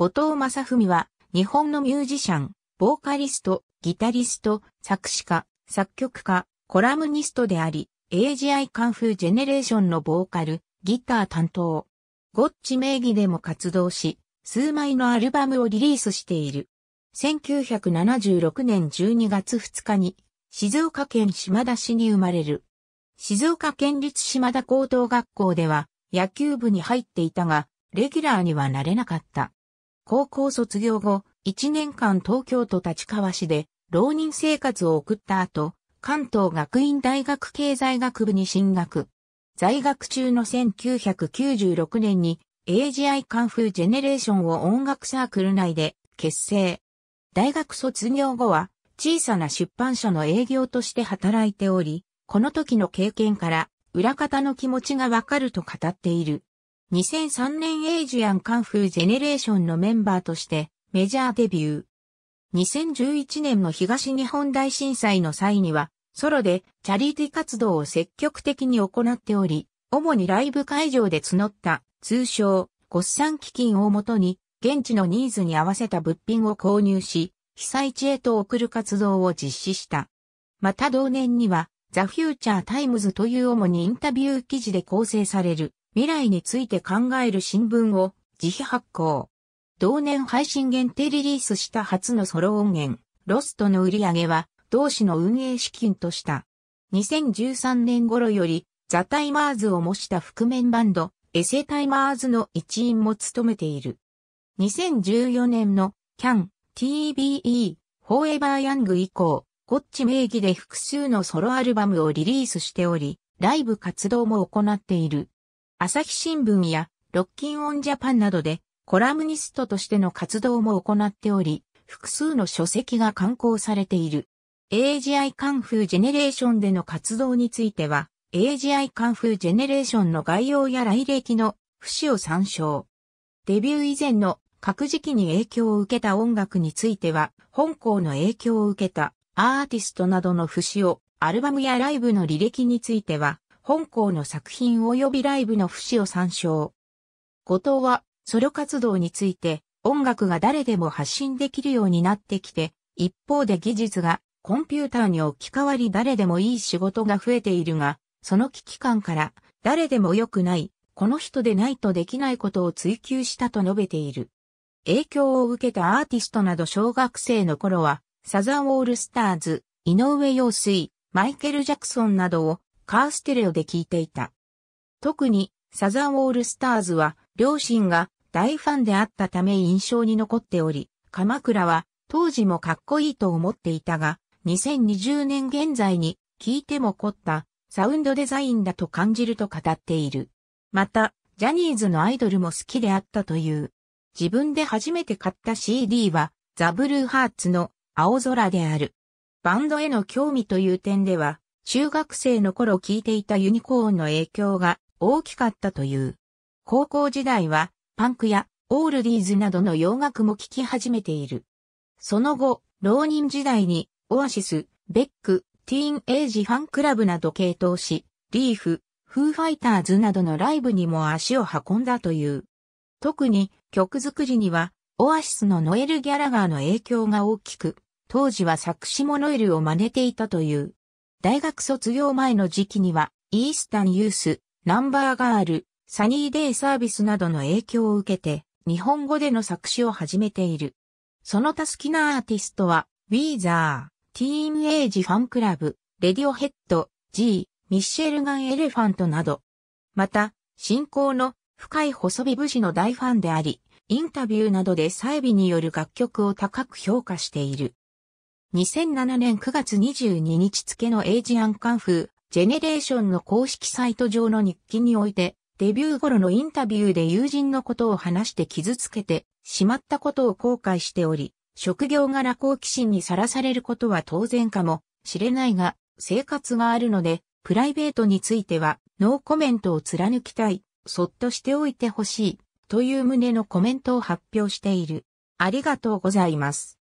後藤正文は、日本のミュージシャン、ボーカリスト、ギタリスト、作詞家、作曲家、コラムニストであり、AGI カンフージェネレーションのボーカル、ギター担当。ゴッチ名義でも活動し、数枚のアルバムをリリースしている。1976年12月2日に、静岡県島田市に生まれる。静岡県立島田高等学校では、野球部に入っていたが、レギュラーにはなれなかった。高校卒業後、1年間東京都立川市で浪人生活を送った後、関東学院大学経済学部に進学。在学中の1996年に AGI カンフージェネレーションを音楽サークル内で結成。大学卒業後は小さな出版社の営業として働いており、この時の経験から裏方の気持ちがわかると語っている。2003年エイジアンカンフージェネレーションのメンバーとしてメジャーデビュー。2011年の東日本大震災の際には、ソロでチャリティ活動を積極的に行っており、主にライブ会場で募った、通称、ゴ産基金をもとに、現地のニーズに合わせた物品を購入し、被災地へと送る活動を実施した。また同年には、ザ・フューチャー・タイムズという主にインタビュー記事で構成される未来について考える新聞を自費発行。同年配信限定リリースした初のソロ音源、ロストの売り上げは、同誌の運営資金とした。2013年頃より、ザ・タイマーズを模した覆面バンド、エセ・タイマーズの一員も務めている。2014年の、キャン、TBE、フォーエバー・ヤング以降、ゴッチ名義で複数のソロアルバムをリリースしており、ライブ活動も行っている。朝日新聞やロッキンオンジャパンなどでコラムニストとしての活動も行っており、複数の書籍が刊行されている。AGI カンフージェネレーションでの活動については、AGI カンフージェネレーションの概要や来歴の節を参照。デビュー以前の各時期に影響を受けた音楽については、本校の影響を受けたアーティストなどの節を、アルバムやライブの履歴については、本校の作品及びライブの節を参照。後藤はソロ活動について音楽が誰でも発信できるようになってきて、一方で技術がコンピューターに置き換わり誰でもいい仕事が増えているが、その危機感から誰でも良くない、この人でないとできないことを追求したと述べている。影響を受けたアーティストなど小学生の頃は、サザンオールスターズ、井上陽水、マイケル・ジャクソンなどをカーステレオで聴いていた。特にサザンオールスターズは両親が大ファンであったため印象に残っており、鎌倉は当時もかっこいいと思っていたが、2020年現在に聴いても凝ったサウンドデザインだと感じると語っている。また、ジャニーズのアイドルも好きであったという。自分で初めて買った CD はザ・ブルーハーツの青空である。バンドへの興味という点では中学生の頃聴いていたユニコーンの影響が大きかったという。高校時代はパンクやオールディーズなどの洋楽も聴き始めている。その後、浪人時代にオアシス、ベック、ティーンエイジファンクラブなど系統し、リーフ、フーファイターズなどのライブにも足を運んだという。特に曲作りにはオアシスのノエル・ギャラガーの影響が大きく、当時は作詞もノエルを真似ていたという。大学卒業前の時期には、イースタンユース、ナンバーガール、サニーデイサービスなどの影響を受けて、日本語での作詞を始めている。その他好きなアーティストは、ウィーザー、ティーンエイジファンクラブ、レディオヘッド、G、ミッシェルガン・エレファントなど。また、信仰の深い細美武士の大ファンであり、インタビューなどで細ビによる楽曲を高く評価している。2007年9月22日付のエイジアンカンフー、ジェネレーションの公式サイト上の日記において、デビュー頃のインタビューで友人のことを話して傷つけてしまったことを後悔しており、職業柄好奇心にさらされることは当然かもしれないが、生活があるので、プライベートについてはノーコメントを貫きたい、そっとしておいてほしい、という旨のコメントを発表している。ありがとうございます。